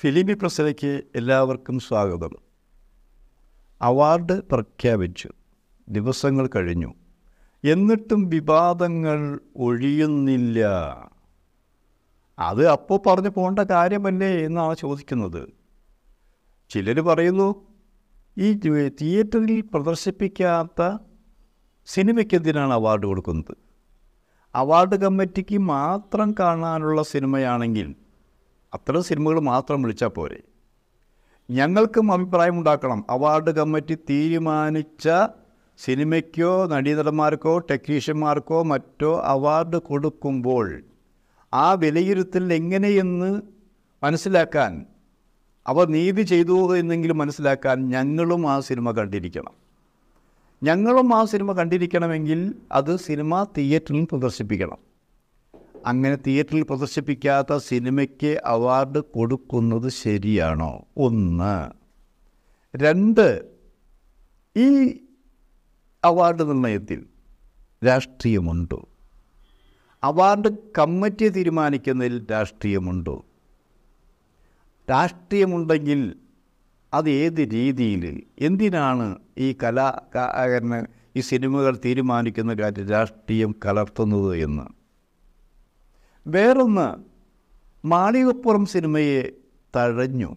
ഫിലിമി പ്രസരയ്ക്ക് എല്ലാവർക്കും സ്വാഗതം അവാർഡ് പ്രഖ്യാപിച്ചു ദിവസങ്ങൾ കഴിഞ്ഞു എന്നിട്ടും വിവാദങ്ങൾ ഒഴിയുന്നില്ല അത് അപ്പോൾ പറഞ്ഞു പോകേണ്ട കാര്യമല്ലേ എന്നാണ് ചോദിക്കുന്നത് ചിലർ പറയുന്നു ഈ തിയേറ്ററിൽ പ്രദർശിപ്പിക്കാത്ത സിനിമയ്ക്കെതിനാണ് അവാർഡ് കൊടുക്കുന്നത് അവാർഡ് കമ്മിറ്റിക്ക് മാത്രം കാണാനുള്ള സിനിമയാണെങ്കിൽ അത്തരം സിനിമകൾ മാത്രം വിളിച്ചാൽ പോരെ ഞങ്ങൾക്കും ഉണ്ടാക്കണം അവാർഡ് കമ്മിറ്റി തീരുമാനിച്ച സിനിമയ്ക്കോ നടീനടന്മാർക്കോ ടെക്നീഷ്യന്മാർക്കോ മറ്റോ അവാർഡ് കൊടുക്കുമ്പോൾ ആ വിലയിരുത്തൽ എങ്ങനെയെന്ന് മനസ്സിലാക്കാൻ അവർ നീതി ചെയ്തു എന്നെങ്കിലും മനസ്സിലാക്കാൻ ഞങ്ങളും ആ സിനിമ കണ്ടിരിക്കണം ഞങ്ങളും ആ സിനിമ കണ്ടിരിക്കണമെങ്കിൽ അത് സിനിമ തിയേറ്ററിൽ പ്രദർശിപ്പിക്കണം അങ്ങനെ തിയേറ്ററിൽ പ്രദർശിപ്പിക്കാത്ത സിനിമയ്ക്ക് അവാർഡ് കൊടുക്കുന്നത് ശരിയാണോ ഒന്ന് രണ്ട് ഈ അവാർഡ് നിർണയത്തിൽ രാഷ്ട്രീയമുണ്ടോ അവാർഡ് കമ്മിറ്റി തീരുമാനിക്കുന്നതിൽ രാഷ്ട്രീയമുണ്ടോ രാഷ്ട്രീയമുണ്ടെങ്കിൽ അത് ഏത് രീതിയിൽ എന്തിനാണ് ഈ കലാകാരന് ഈ സിനിമകൾ തീരുമാനിക്കുന്ന കാര്യം രാഷ്ട്രീയം കലർത്തുന്നത് എന്ന് വേറൊന്ന് മാളികപ്പുറം സിനിമയെ തഴഞ്ഞു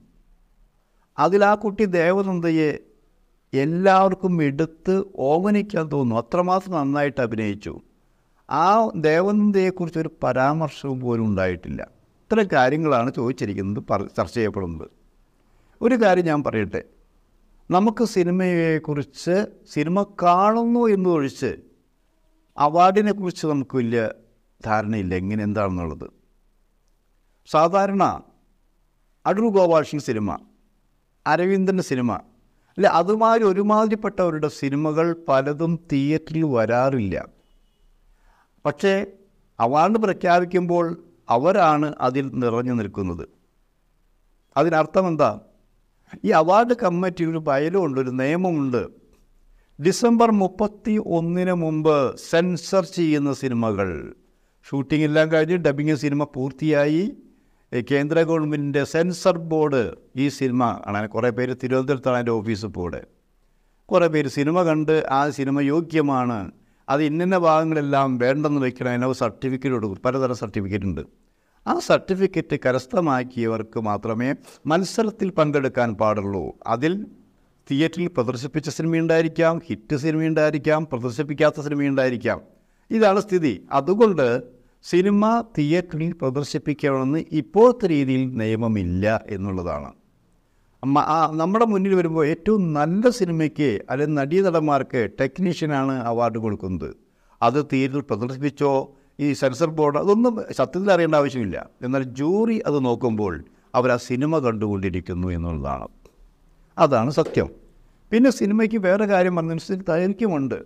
അതിൽ ആ കുട്ടി ദേവനന്ദയെ എല്ലാവർക്കും എടുത്ത് ഓമനിക്കാൻ തോന്നുന്നു അത്രമാത്രം നന്നായിട്ട് അഭിനയിച്ചു ആ ദേവനന്ദയെക്കുറിച്ചൊരു ഒരു പരാമർശവും പോലും ഉണ്ടായിട്ടില്ല ഇത്തരം കാര്യങ്ങളാണ് ചോദിച്ചിരിക്കുന്നത് ചർച്ച ചെയ്യപ്പെടുന്നത് ഒരു കാര്യം ഞാൻ പറയട്ടെ നമുക്ക് സിനിമയെക്കുറിച്ച് സിനിമ കാണുന്നു എന്നൊഴിച്ച് അവാർഡിനെക്കുറിച്ച് നമുക്ക് വലിയ ധാരണയില്ല എങ്ങനെ എന്താണെന്നുള്ളത് സാധാരണ അടൂർ ഗോപാലകൃഷ്ണൻ സിനിമ അരവിന്ദൻ്റെ സിനിമ അല്ലെ അതുമാതിരി ഒരുമാതിരിപ്പെട്ടവരുടെ സിനിമകൾ പലതും തിയേറ്ററിൽ വരാറില്ല പക്ഷേ അവാർഡ് പ്രഖ്യാപിക്കുമ്പോൾ അവരാണ് അതിൽ നിറഞ്ഞു നിൽക്കുന്നത് അതിനർത്ഥം എന്താ ഈ അവാർഡ് കമ്മിറ്റി ഒരു ബയലുമുണ്ട് ഒരു നിയമമുണ്ട് ഡിസംബർ മുപ്പത്തി ഒന്നിന് മുമ്പ് സെൻസർ ചെയ്യുന്ന സിനിമകൾ ഷൂട്ടിംഗ് എല്ലാം കഴിഞ്ഞ് ഡബിങ് സിനിമ പൂർത്തിയായി കേന്ദ്ര ഗവൺമെൻറ്റിൻ്റെ സെൻസർ ബോർഡ് ഈ സിനിമ ആണ് കുറേ പേര് തിരുവനന്തപുരത്താണ് എൻ്റെ ഓഫീസ് ബോർഡ് കുറേ പേര് സിനിമ കണ്ട് ആ സിനിമ യോഗ്യമാണ് അത് ഇന്നിന്ന ഭാഗങ്ങളെല്ലാം വേണ്ടെന്ന് വെക്കണം അതിനവ് സർട്ടിഫിക്കറ്റ് കൊടുക്കും പലതരം സർട്ടിഫിക്കറ്റ് ഉണ്ട് ആ സർട്ടിഫിക്കറ്റ് കരസ്ഥമാക്കിയവർക്ക് മാത്രമേ മത്സരത്തിൽ പങ്കെടുക്കാൻ പാടുള്ളൂ അതിൽ തിയേറ്ററിൽ പ്രദർശിപ്പിച്ച സിനിമ ഉണ്ടായിരിക്കാം ഹിറ്റ് സിനിമ ഉണ്ടായിരിക്കാം പ്രദർശിപ്പിക്കാത്ത സിനിമ ഉണ്ടായിരിക്കാം ഇതാണ് സ്ഥിതി അതുകൊണ്ട് സിനിമ തിയേറ്ററിൽ പ്രദർശിപ്പിക്കണമെന്ന് ഇപ്പോഴത്തെ രീതിയിൽ നിയമമില്ല എന്നുള്ളതാണ് നമ്മുടെ മുന്നിൽ വരുമ്പോൾ ഏറ്റവും നല്ല സിനിമയ്ക്ക് അല്ലെങ്കിൽ നടീനടന്മാർക്ക് ടെക്നീഷ്യനാണ് അവാർഡ് കൊടുക്കുന്നത് അത് തിയേറ്ററിൽ പ്രദർശിപ്പിച്ചോ ഈ സെൻസർ ബോർഡ് അതൊന്നും സത്യത്തിൽ അറിയേണ്ട ആവശ്യമില്ല എന്നാൽ ജൂറി അത് നോക്കുമ്പോൾ അവർ ആ സിനിമ കണ്ടുകൊണ്ടിരിക്കുന്നു എന്നുള്ളതാണ് അതാണ് സത്യം പിന്നെ സിനിമയ്ക്ക് വേറെ കാര്യം പറഞ്ഞതിന് ദൈർഘ്യമുണ്ട്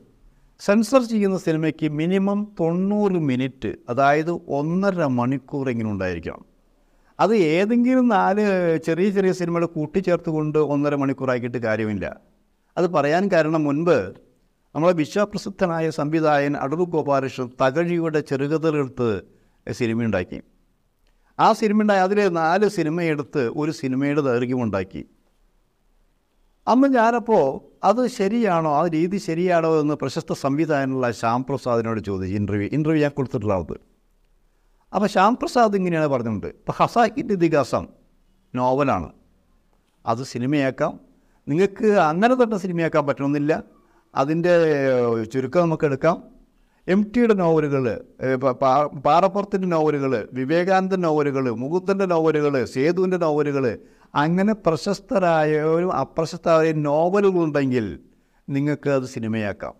സെൻസർ ചെയ്യുന്ന സിനിമയ്ക്ക് മിനിമം തൊണ്ണൂറ് മിനിറ്റ് അതായത് ഒന്നര മണിക്കൂർ എങ്കിലും ഉണ്ടായിരിക്കണം അത് ഏതെങ്കിലും നാല് ചെറിയ ചെറിയ സിനിമകൾ കൊണ്ട് ഒന്നര മണിക്കൂറാക്കിയിട്ട് കാര്യമില്ല അത് പറയാൻ കാരണം മുൻപ് നമ്മളെ വിശ്വപ്രസിദ്ധനായ സംവിധായൻ അടൂർ ഗോപാലകൃഷ്ണൻ തകഴിയുടെ ചെറുകഥകളെടുത്ത് സിനിമ ഉണ്ടാക്കി ആ സിനിമ ഉണ്ടായി അതിലെ നാല് സിനിമയെടുത്ത് ഒരു സിനിമയുടെ ദൈർഘ്യം ഉണ്ടാക്കി അന്ന് ഞാനപ്പോൾ അത് ശരിയാണോ ആ രീതി ശരിയാണോ എന്ന് പ്രശസ്ത സംവിധായകനുള്ള ശ്യാം പ്രസാദിനോട് ചോദിച്ചു ഇൻ്റർവ്യൂ ഇൻ്റർവ്യൂ ഞാൻ കൊടുത്തിട്ടുള്ളത് അപ്പോൾ ശ്യാം പ്രസാദ് ഇങ്ങനെയാണ് പറഞ്ഞിട്ടുണ്ട് ഇപ്പോൾ ഹസാക്കിൻ്റെ ഇതിഹാസം നോവലാണ് അത് സിനിമയാക്കാം നിങ്ങൾക്ക് അങ്ങനെ തന്നെ സിനിമയാക്കാൻ പറ്റണമെന്നില്ല അതിൻ്റെ ചുരുക്കം നമുക്ക് എടുക്കാം എം ടിയുടെ നോവലുകൾ പാറപ്പുറത്തിൻ്റെ നോവലുകൾ വിവേകാനന്ദ നോവലുകൾ മുകുന്ദൻ്റെ നോവലുകൾ സേതുവിൻ്റെ നോവലുകൾ അങ്ങനെ പ്രശസ്തരായവരും നോവലുകൾ നോവലുകളുണ്ടെങ്കിൽ നിങ്ങൾക്ക് അത് സിനിമയാക്കാം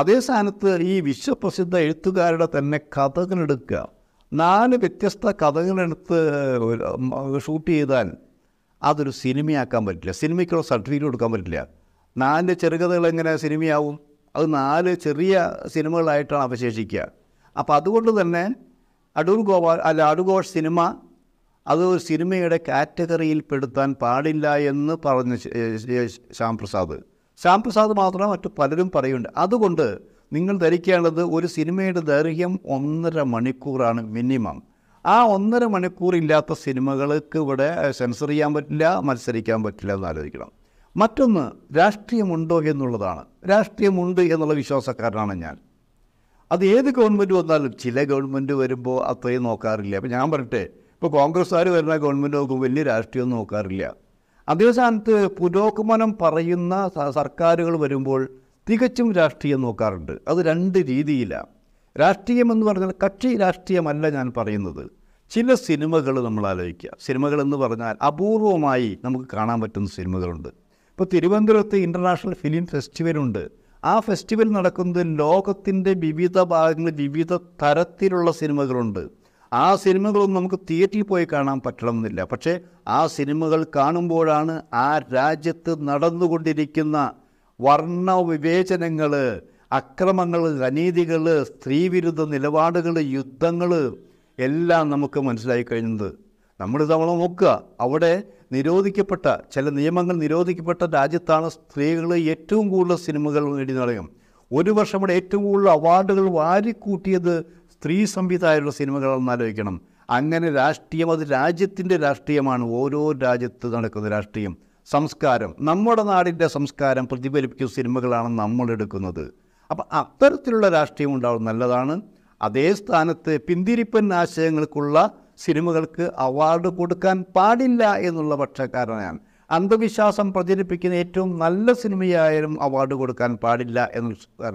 അതേ സ്ഥാനത്ത് ഈ വിശ്വപ്രസിദ്ധ എഴുത്തുകാരുടെ തന്നെ കഥകളെടുക്കുക നാല് വ്യത്യസ്ത കഥകളെടുത്ത് ഷൂട്ട് ചെയ്താൽ അതൊരു സിനിമയാക്കാൻ പറ്റില്ല സിനിമയ്ക്കുള്ള സർട്ടിഫിക്കറ്റ് കൊടുക്കാൻ പറ്റില്ല നാല് ചെറുകഥകൾ എങ്ങനെ സിനിമയാവും അത് നാല് ചെറിയ സിനിമകളായിട്ടാണ് അവശേഷിക്കുക അപ്പോൾ അതുകൊണ്ട് തന്നെ അടൂർ ഗോപാൽ അല്ല അടൂർ സിനിമ അത് ഒരു സിനിമയുടെ കാറ്റഗറിയിൽ പെടുത്താൻ പാടില്ല എന്ന് പറഞ്ഞു ശ്യാം പ്രസാദ് ശ്യാം പ്രസാദ് മാത്രം മറ്റു പലരും പറയുന്നുണ്ട് അതുകൊണ്ട് നിങ്ങൾ ധരിക്കേണ്ടത് ഒരു സിനിമയുടെ ദൈർഘ്യം ഒന്നര മണിക്കൂറാണ് മിനിമം ആ ഒന്നര മണിക്കൂറില്ലാത്ത സിനിമകൾക്ക് ഇവിടെ സെൻസർ ചെയ്യാൻ പറ്റില്ല മത്സരിക്കാൻ പറ്റില്ല എന്ന് ആലോചിക്കണം മറ്റൊന്ന് രാഷ്ട്രീയമുണ്ടോ എന്നുള്ളതാണ് രാഷ്ട്രീയമുണ്ട് എന്നുള്ള വിശ്വാസക്കാരനാണ് ഞാൻ അത് ഏത് ഗവൺമെൻറ് വന്നാലും ചില ഗവൺമെൻറ് വരുമ്പോൾ അത്രയും നോക്കാറില്ല അപ്പോൾ ഞാൻ പറഞ്ഞിട്ട് ഇപ്പോൾ കോൺഗ്രസ്സുകാർ വരുന്ന ഗവൺമെൻറ് നോക്കുമ്പോൾ വലിയ രാഷ്ട്രീയം നോക്കാറില്ല സ്ഥാനത്ത് പുരോഗമനം പറയുന്ന സർക്കാരുകൾ വരുമ്പോൾ തികച്ചും രാഷ്ട്രീയം നോക്കാറുണ്ട് അത് രണ്ട് രീതിയിലാണ് രാഷ്ട്രീയം എന്ന് പറഞ്ഞാൽ കക്ഷി രാഷ്ട്രീയമല്ല ഞാൻ പറയുന്നത് ചില സിനിമകൾ നമ്മൾ ആലോചിക്കുക സിനിമകൾ എന്ന് പറഞ്ഞാൽ അപൂർവമായി നമുക്ക് കാണാൻ പറ്റുന്ന സിനിമകളുണ്ട് ഇപ്പോൾ തിരുവനന്തപുരത്ത് ഇൻ്റർനാഷണൽ ഫിലിം ഫെസ്റ്റിവലുണ്ട് ആ ഫെസ്റ്റിവൽ നടക്കുന്നത് ലോകത്തിൻ്റെ വിവിധ ഭാഗങ്ങളിൽ വിവിധ തരത്തിലുള്ള സിനിമകളുണ്ട് ആ സിനിമകളൊന്നും നമുക്ക് തിയേറ്ററിൽ പോയി കാണാൻ പറ്റണമെന്നില്ല പക്ഷേ ആ സിനിമകൾ കാണുമ്പോഴാണ് ആ രാജ്യത്ത് നടന്നുകൊണ്ടിരിക്കുന്ന വർണ്ണ വിവേചനങ്ങൾ അക്രമങ്ങൾ അനീതികൾ സ്ത്രീവിരുദ്ധ നിലപാടുകൾ യുദ്ധങ്ങൾ എല്ലാം നമുക്ക് മനസ്സിലായി കഴിഞ്ഞത് നമ്മൾ തവണ നോക്കുക അവിടെ നിരോധിക്കപ്പെട്ട ചില നിയമങ്ങൾ നിരോധിക്കപ്പെട്ട രാജ്യത്താണ് സ്ത്രീകൾ ഏറ്റവും കൂടുതൽ സിനിമകൾ നേടി നടക്കും ഒരു വർഷം ഇവിടെ ഏറ്റവും കൂടുതൽ അവാർഡുകൾ വാരിക്കൂട്ടിയത് സ്ത്രീ സംവിധായകരുടെ സിനിമകളാണെന്ന് ആലോചിക്കണം അങ്ങനെ രാഷ്ട്രീയം അത് രാജ്യത്തിൻ്റെ രാഷ്ട്രീയമാണ് ഓരോ രാജ്യത്ത് നടക്കുന്ന രാഷ്ട്രീയം സംസ്കാരം നമ്മുടെ നാടിൻ്റെ സംസ്കാരം പ്രതിഫലിപ്പിക്കുന്ന സിനിമകളാണ് നമ്മൾ എടുക്കുന്നത് അപ്പം അത്തരത്തിലുള്ള രാഷ്ട്രീയം ഉണ്ടാവും നല്ലതാണ് അതേ സ്ഥാനത്ത് പിന്തിരിപ്പൻ ആശയങ്ങൾക്കുള്ള സിനിമകൾക്ക് അവാർഡ് കൊടുക്കാൻ പാടില്ല എന്നുള്ള പക്ഷക്കാരനാണ് അന്ധവിശ്വാസം പ്രചരിപ്പിക്കുന്ന ഏറ്റവും നല്ല സിനിമയായാലും അവാർഡ് കൊടുക്കാൻ പാടില്ല എന്നുള്ള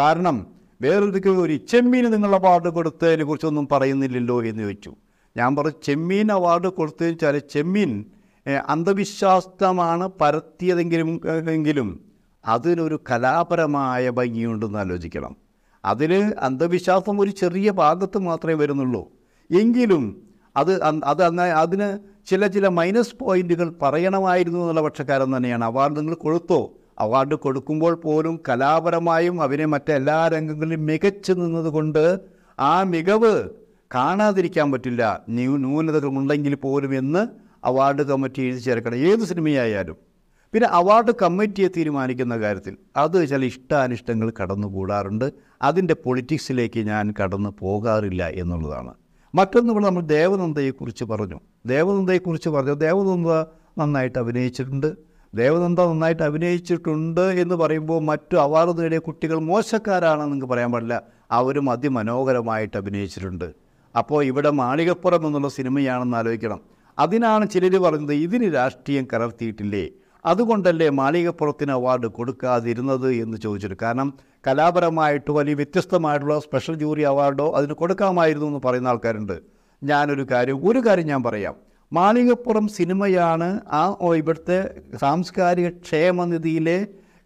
കാരണം വേറൊരുക്ക് ഒരു ചെമ്മീൻ നിങ്ങൾ അവാർഡ് കൊടുത്തതിനെ കുറിച്ചൊന്നും പറയുന്നില്ലല്ലോ എന്ന് ചോദിച്ചു ഞാൻ പറഞ്ഞു ചെമ്മീൻ അവാർഡ് കൊടുത്തതെന്ന് വെച്ചാൽ ചെമ്മീൻ അന്ധവിശ്വാസമാണ് പരത്തിയതെങ്കിലും എങ്കിലും അതിനൊരു കലാപരമായ ഭംഗിയുണ്ടെന്ന് ആലോചിക്കണം അതിൽ അന്ധവിശ്വാസം ഒരു ചെറിയ ഭാഗത്ത് മാത്രമേ വരുന്നുള്ളൂ എങ്കിലും അത് അത് അതിന് ചില ചില മൈനസ് പോയിൻറ്റുകൾ പറയണമായിരുന്നു എന്നുള്ള പക്ഷക്കാരൻ തന്നെയാണ് അവാർഡ് നിങ്ങൾ കൊടുത്തോ അവാർഡ് കൊടുക്കുമ്പോൾ പോലും കലാപരമായും അവനെ മറ്റെല്ലാ രംഗങ്ങളിലും മികച്ചു നിന്നതുകൊണ്ട് ആ മികവ് കാണാതിരിക്കാൻ പറ്റില്ല ഉണ്ടെങ്കിൽ പോലും എന്ന് അവാർഡ് കമ്മിറ്റി എഴുതി ചേർക്കണം ഏത് സിനിമയായാലും പിന്നെ അവാർഡ് കമ്മിറ്റിയെ തീരുമാനിക്കുന്ന കാര്യത്തിൽ അത് ചില ഇഷ്ടാനിഷ്ടങ്ങൾ കടന്നു കൂടാറുണ്ട് അതിൻ്റെ പൊളിറ്റിക്സിലേക്ക് ഞാൻ കടന്നു പോകാറില്ല എന്നുള്ളതാണ് മറ്റൊന്ന് ഇവിടെ നമ്മൾ ദേവനന്ദയെക്കുറിച്ച് പറഞ്ഞു ദേവനന്ദയെക്കുറിച്ച് പറഞ്ഞു ദേവനന്ദ നന്നായിട്ട് അഭിനയിച്ചിട്ടുണ്ട് ദേവനന്ദ നന്നായിട്ട് അഭിനയിച്ചിട്ടുണ്ട് എന്ന് പറയുമ്പോൾ മറ്റു അവാർഡ് നേടിയ കുട്ടികൾ മോശക്കാരാണെന്ന് നിങ്ങൾക്ക് പറയാൻ പാടില്ല അവരും അതിമനോഹരമായിട്ട് അഭിനയിച്ചിട്ടുണ്ട് അപ്പോൾ ഇവിടെ മാളികപ്പുറം എന്നുള്ള സിനിമയാണെന്ന് ആലോചിക്കണം അതിനാണ് ചിലർ പറയുന്നത് ഇതിന് രാഷ്ട്രീയം കലർത്തിയിട്ടില്ലേ അതുകൊണ്ടല്ലേ മാളികപ്പുറത്തിന് അവാർഡ് കൊടുക്കാതിരുന്നത് എന്ന് ചോദിച്ചിട്ട് കാരണം കലാപരമായിട്ടോ അല്ലെങ്കിൽ വ്യത്യസ്തമായിട്ടുള്ള സ്പെഷ്യൽ ജൂറി അവാർഡോ അതിന് കൊടുക്കാമായിരുന്നു എന്ന് പറയുന്ന ആൾക്കാരുണ്ട് ഞാനൊരു കാര്യം ഒരു കാര്യം ഞാൻ പറയാം മാളികപ്പുറം സിനിമയാണ് ആ ഇവിടുത്തെ സാംസ്കാരിക ക്ഷേമനിധിയിലെ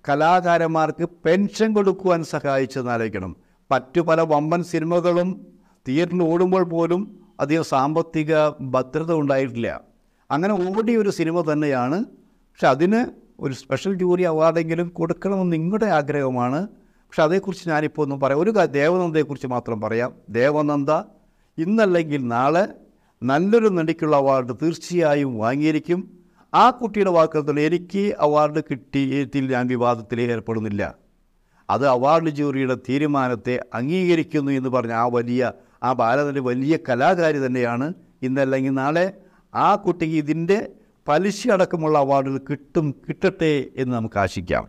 കലാകാരന്മാർക്ക് പെൻഷൻ കൊടുക്കുവാൻ സഹായിച്ചെന്ന് ആലോചിക്കണം മറ്റു പല വമ്പൻ സിനിമകളും തിയേറ്ററിൽ ഓടുമ്പോൾ പോലും അധികം സാമ്പത്തിക ഭദ്രത ഉണ്ടായിട്ടില്ല അങ്ങനെ ഓടിയ ഒരു സിനിമ തന്നെയാണ് പക്ഷെ അതിന് ഒരു സ്പെഷ്യൽ ജൂറി അവാർഡെങ്കിലും കൊടുക്കണമെന്ന് നിങ്ങളുടെ ആഗ്രഹമാണ് പക്ഷെ അതേക്കുറിച്ച് ഞാനിപ്പോൾ ഒന്നും പറയാം ഒരു ദേവനന്ദയെക്കുറിച്ച് മാത്രം പറയാം ദേവനന്ദ ഇന്നല്ലെങ്കിൽ നാളെ നല്ലൊരു നടിക്കുള്ള അവാർഡ് തീർച്ചയായും വാങ്ങിയിരിക്കും ആ കുട്ടിയുടെ വാക്കത്തിൽ എനിക്ക് അവാർഡ് കിട്ടിയതിൽ ഞാൻ വിവാദത്തിൽ ഏർപ്പെടുന്നില്ല അത് അവാർഡ് ജൂറിയുടെ തീരുമാനത്തെ അംഗീകരിക്കുന്നു എന്ന് പറഞ്ഞ ആ വലിയ ആ ബാലതൻ്റെ വലിയ കലാകാരി തന്നെയാണ് ഇന്നല്ലെങ്കിൽ നാളെ ആ കുട്ടിക്ക് ഇതിൻ്റെ പലിശ അടക്കമുള്ള അവാർഡുകൾ കിട്ടും കിട്ടട്ടെ എന്ന് നമുക്ക് ആശിക്കാം